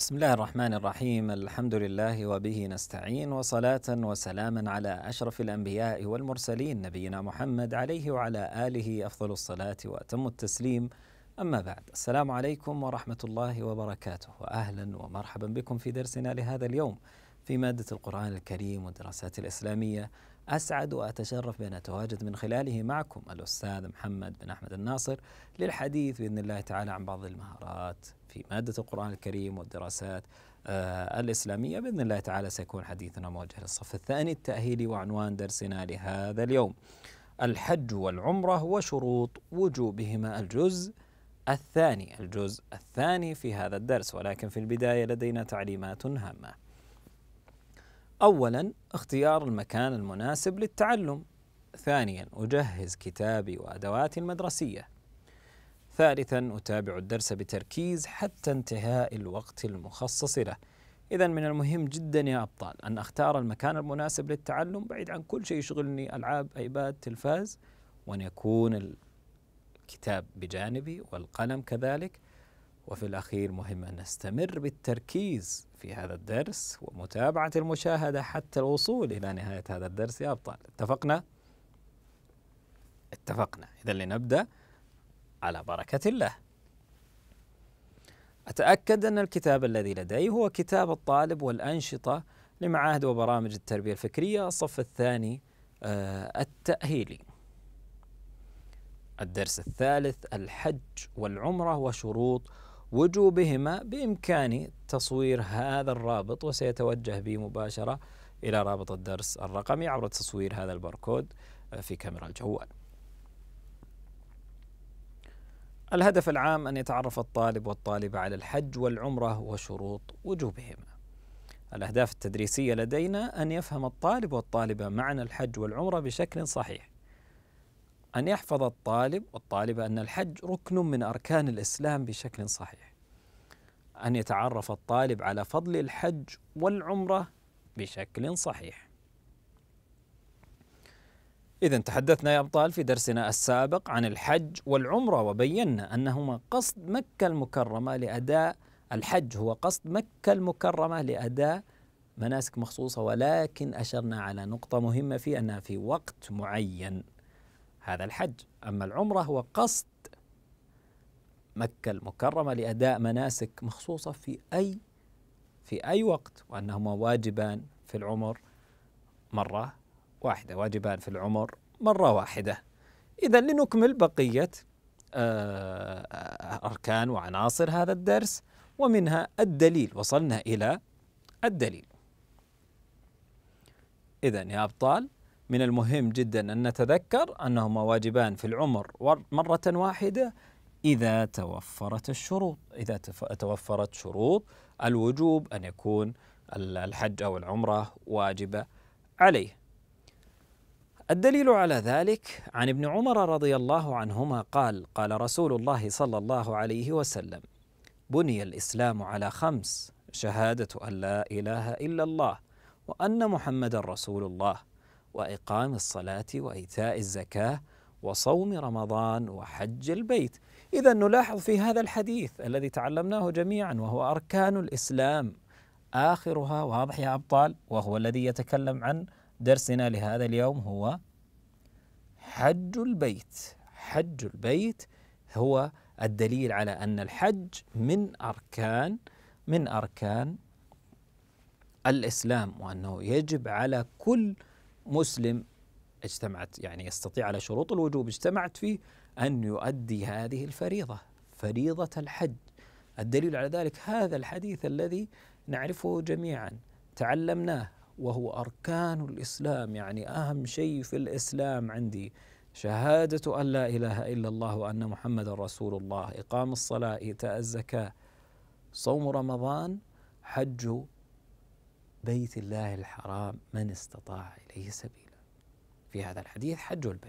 بسم الله الرحمن الرحيم الحمد لله وبه نستعين وصلاة وسلاما على أشرف الأنبياء والمرسلين نبينا محمد عليه وعلى آله أفضل الصلاة وأتم التسليم أما بعد السلام عليكم ورحمة الله وبركاته وأهلا ومرحبا بكم في درسنا لهذا اليوم في مادة القرآن الكريم والدراسات الإسلامية أسعد وأتشرف بأن أتواجد من خلاله معكم الأستاذ محمد بن أحمد الناصر للحديث بإذن الله تعالى عن بعض المهارات في مادة القرآن الكريم والدراسات آه الإسلامية بإذن الله تعالى سيكون حديثنا موجه للصف الثاني التأهيلي وعنوان درسنا لهذا اليوم الحج والعمرة وشروط وجوبهما الجزء الثاني الجزء الثاني في هذا الدرس ولكن في البداية لدينا تعليمات هامة أولا اختيار المكان المناسب للتعلم ثانيا أجهز كتابي وأدواتي المدرسية ثالثا أتابع الدرس بتركيز حتى انتهاء الوقت المخصص له إذا من المهم جدا يا أبطال أن أختار المكان المناسب للتعلم بعيد عن كل شيء يشغلني ألعاب أيباد تلفاز وأن يكون الكتاب بجانبي والقلم كذلك وفي الأخير مهم أن نستمر بالتركيز في هذا الدرس ومتابعة المشاهدة حتى الوصول إلى نهاية هذا الدرس يا أبطال اتفقنا؟ اتفقنا إذا لنبدأ على بركة الله أتأكد أن الكتاب الذي لدي هو كتاب الطالب والأنشطة لمعاهد وبرامج التربية الفكرية الصف الثاني آه، التأهيلي الدرس الثالث الحج والعمرة وشروط وجوبهما بإمكاني تصوير هذا الرابط وسيتوجه بي مباشرة إلى رابط الدرس الرقمي عبر تصوير هذا الباركود آه، في كاميرا الجوال الهدف العام أن يتعرف الطالب والطالبة على الحج والعمرة وشروط وجوبهما الأهداف التدريسية لدينا أن يفهم الطالب والطالبة معنى الحج والعمرة بشكل صحيح أن يحفظ الطالب والطالبة أن الحج ركن من أركان الإسلام بشكل صحيح أن يتعرف الطالب على فضل الحج والعمرة بشكل صحيح. إذا تحدثنا يا أبطال في درسنا السابق عن الحج والعمرة وبينا أنهما قصد مكة المكرمة لأداء الحج هو قصد مكة المكرمة لأداء مناسك مخصوصة ولكن أشرنا على نقطة مهمة في أنها في وقت معين هذا الحج أما العمرة هو قصد مكة المكرمة لأداء مناسك مخصوصة في أي في أي وقت وأنهما واجبان في العمر مرة واحدة واجبان في العمر مرة واحدة إذا لنكمل بقية آه، أركان وعناصر هذا الدرس ومنها الدليل وصلنا إلى الدليل إذا يا أبطال من المهم جدا أن نتذكر أنهما واجبان في العمر مرة واحدة إذا توفرت الشروط إذا توفرت شروط الوجوب أن يكون الحج أو العمرة واجبة عليه الدليل على ذلك عن ابن عمر رضي الله عنهما قال قال رسول الله صلى الله عليه وسلم بني الإسلام على خمس شهادة أن لا إله إلا الله وأن محمد رسول الله وإقام الصلاة وإيتاء الزكاة وصوم رمضان وحج البيت إذا نلاحظ في هذا الحديث الذي تعلمناه جميعا وهو أركان الإسلام آخرها واضح يا أبطال وهو الذي يتكلم عن درسنا لهذا اليوم هو حج البيت حج البيت هو الدليل على أن الحج من أركان من أركان الإسلام وأنه يجب على كل مسلم اجتمعت يعني يستطيع على شروط الوجوب اجتمعت فيه أن يؤدي هذه الفريضة فريضة الحج الدليل على ذلك هذا الحديث الذي نعرفه جميعا تعلمناه وهو أركان الإسلام يعني أهم شيء في الإسلام عندي شهادة أن لا إله إلا الله وأن محمد رسول الله إقام الصلاة إيتاء الزكاة صوم رمضان حج بيت الله الحرام من استطاع إليه سبيلا في هذا الحديث حج البيت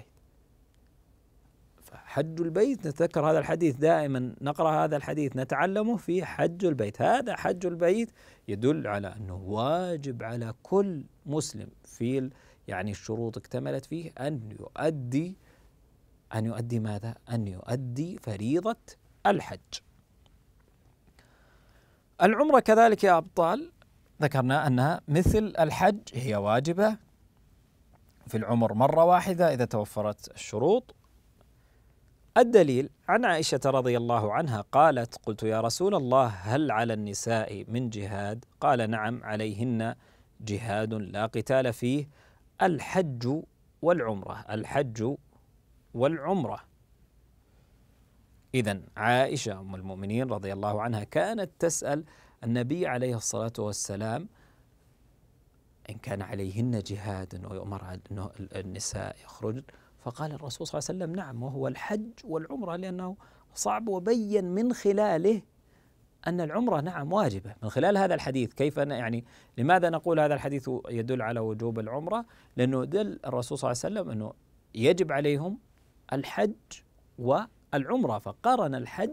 فحج البيت نتذكر هذا الحديث دائما نقرأ هذا الحديث نتعلمه في حج البيت هذا حج البيت يدل على أنه واجب على كل مسلم في يعني الشروط اكتملت فيه أن يؤدي أن يؤدي ماذا؟ أن يؤدي فريضة الحج العمرة كذلك يا أبطال ذكرنا أنها مثل الحج هي واجبة في العمر مرة واحدة إذا توفرت الشروط الدليل عن عائشة رضي الله عنها قالت قلت يا رسول الله هل على النساء من جهاد قال نعم عليهن جهاد لا قتال فيه الحج والعمرة الحج والعمرة إذا عائشة أم المؤمنين رضي الله عنها كانت تسأل النبي عليه الصلاة والسلام إن كان عليهن جهاد ويؤمر أنه النساء يخرج فقال الرسول صلى الله عليه وسلم نعم وهو الحج والعمرة لأنه صعب وبين من خلاله أن العمرة نعم واجبة من خلال هذا الحديث كيف أنا يعني لماذا نقول هذا الحديث يدل على وجوب العمرة لأنه دل الرسول صلى الله عليه وسلم أنه يجب عليهم الحج والعمرة فقارن الحج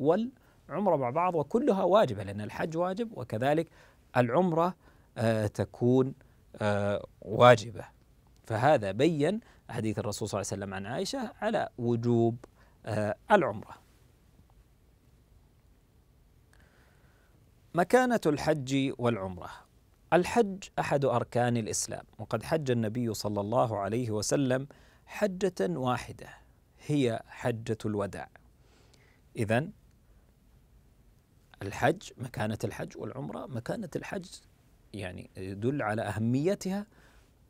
والعمرة مع بعض وكلها واجبة لأن الحج واجب وكذلك العمرة آه، تكون آه، واجبة فهذا بين حديث الرسول صلى الله عليه وسلم عن عائشة على وجوب آه، العمرة مكانة الحج والعمرة الحج أحد أركان الإسلام وقد حج النبي صلى الله عليه وسلم حجة واحدة هي حجة الوداع إذا الحج مكانة الحج والعمرة مكانة الحج يعني يدل على أهميتها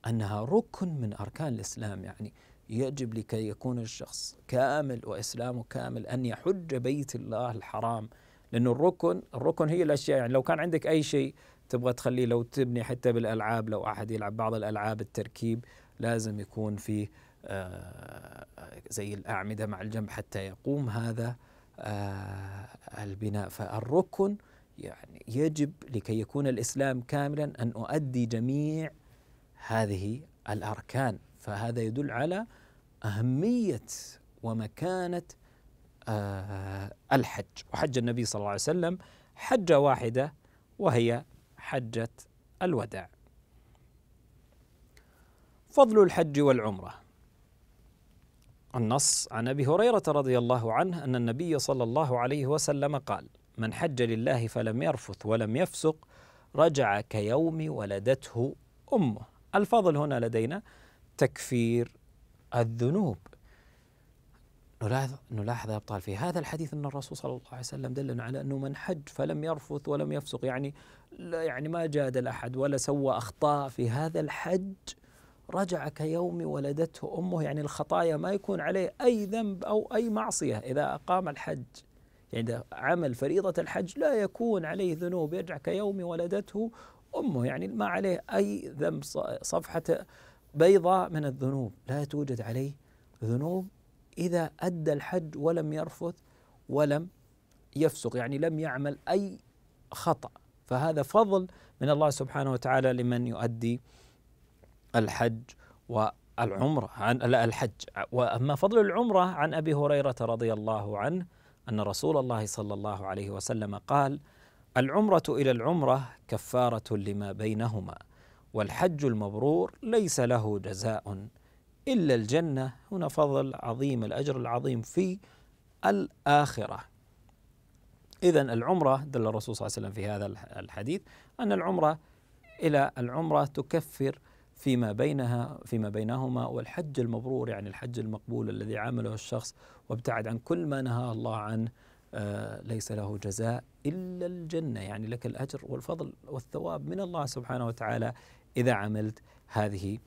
أنها ركن من أركان الإسلام يعني يجب لكي يكون الشخص كامل وإسلامه كامل أن يحج بيت الله الحرام لأن الركن الركن هي الأشياء يعني لو كان عندك أي شيء تبغى تخليه لو تبني حتى بالألعاب لو أحد يلعب بعض الألعاب التركيب لازم يكون فيه آه، زي الأعمدة مع الجنب حتى يقوم هذا آه، البناء فالركن يعني يجب لكي يكون الإسلام كاملا أن أؤدي جميع هذه الأركان فهذا يدل على أهمية ومكانة آه الحج وحج النبي صلى الله عليه وسلم حجة واحدة وهي حجة الوداع فضل الحج والعمرة النص عن أبي هريرة رضي الله عنه أن النبي صلى الله عليه وسلم قال من حج لله فلم يرفث ولم يفسق رجع كيوم ولدته امه الفضل هنا لدينا تكفير الذنوب نلاحظ نلاحظ يا ابطال في هذا الحديث ان الرسول صلى الله عليه وسلم دلنا على انه من حج فلم يرفث ولم يفسق يعني لا يعني ما جادل احد ولا سوى اخطاء في هذا الحج رجع كيوم ولدته امه يعني الخطايا ما يكون عليه اي ذنب او اي معصيه اذا اقام الحج يعني عمل فريضة الحج لا يكون عليه ذنوب يرجع كيوم ولدته أمه يعني ما عليه أي ذنب صفحة بيضاء من الذنوب لا توجد عليه ذنوب إذا أدى الحج ولم يرفث ولم يفسق يعني لم يعمل أي خطأ فهذا فضل من الله سبحانه وتعالى لمن يؤدي الحج والعمرة عن الحج وأما فضل العمرة عن أبي هريرة رضي الله عنه أن رسول الله صلى الله عليه وسلم قال: العمرة إلى العمرة كفارة لما بينهما، والحج المبرور ليس له جزاء إلا الجنة، هنا فضل عظيم الأجر العظيم في الآخرة. إذا العمرة دل الرسول صلى الله عليه وسلم في هذا الحديث أن العمرة إلى العمرة تكفر فيما بينها فيما بينهما والحج المبرور يعني الحج المقبول الذي عمله الشخص وابتعد عن كل ما نهاه الله عنه آه، ليس له جزاء إلا الجنة يعني لك الأجر والفضل والثواب من الله سبحانه وتعالى إذا عملت هذه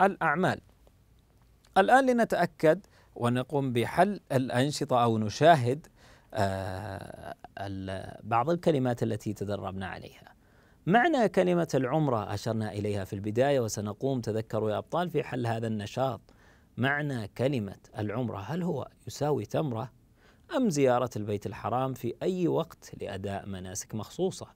الأعمال الآن لنتأكد ونقوم بحل الأنشطة أو نشاهد آه، بعض الكلمات التي تدربنا عليها معنى كلمة العمرة أشرنا إليها في البداية وسنقوم تذكروا يا أبطال في حل هذا النشاط معنى كلمة العمرة هل هو يساوي تمرة أم زيارة البيت الحرام في أي وقت لأداء مناسك مخصوصة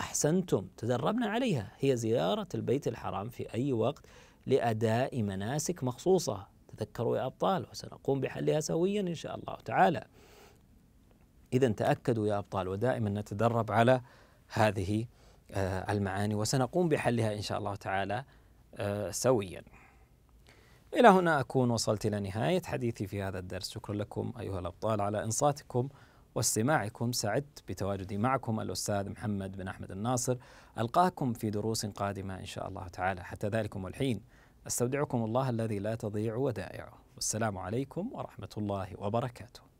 أحسنتم تدربنا عليها هي زيارة البيت الحرام في أي وقت لأداء مناسك مخصوصة تذكروا يا أبطال وسنقوم بحلها سويا إن شاء الله تعالى إذا تأكدوا يا أبطال ودائما نتدرب على هذه آه، المعاني وسنقوم بحلها إن شاء الله تعالى آه، سويا إلى هنا أكون وصلت إلى نهاية حديثي في هذا الدرس شكرا لكم أيها الأبطال على إنصاتكم واستماعكم سعدت بتواجدي معكم الأستاذ محمد بن أحمد الناصر ألقاكم في دروس قادمة إن شاء الله تعالى حتى ذلكم الحين أستودعكم الله الذي لا تضيع ودائعه والسلام عليكم ورحمة الله وبركاته